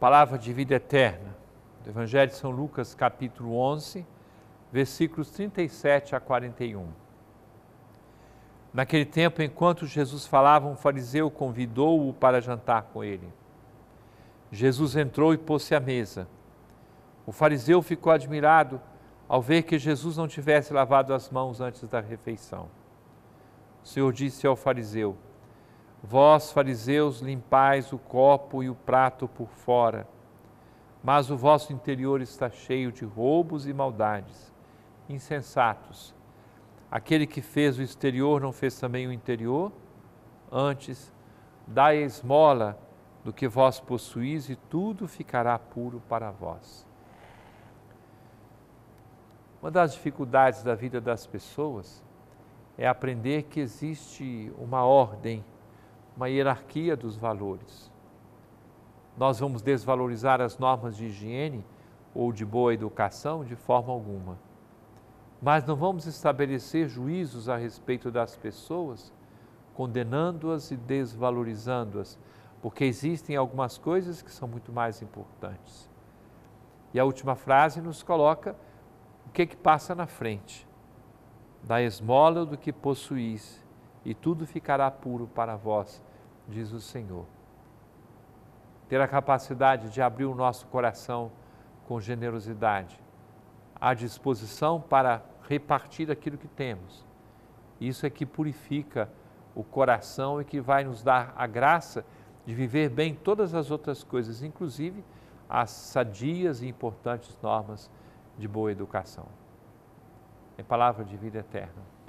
palavra de vida eterna, do Evangelho de São Lucas, capítulo 11, versículos 37 a 41. Naquele tempo, enquanto Jesus falava, um fariseu convidou-o para jantar com ele. Jesus entrou e pôs-se à mesa. O fariseu ficou admirado ao ver que Jesus não tivesse lavado as mãos antes da refeição. O Senhor disse ao fariseu: Vós, fariseus, limpais o copo e o prato por fora, mas o vosso interior está cheio de roubos e maldades. Insensatos! Aquele que fez o exterior não fez também o interior? Antes, dai a esmola do que vós possuís e tudo ficará puro para vós. Uma das dificuldades da vida das pessoas é aprender que existe uma ordem uma hierarquia dos valores. Nós vamos desvalorizar as normas de higiene ou de boa educação de forma alguma. Mas não vamos estabelecer juízos a respeito das pessoas, condenando-as e desvalorizando-as, porque existem algumas coisas que são muito mais importantes. E a última frase nos coloca o que é que passa na frente. Da esmola do que possuís e tudo ficará puro para vós, diz o Senhor. Ter a capacidade de abrir o nosso coração com generosidade, à disposição para repartir aquilo que temos. Isso é que purifica o coração e que vai nos dar a graça de viver bem todas as outras coisas, inclusive as sadias e importantes normas de boa educação. É palavra de vida eterna.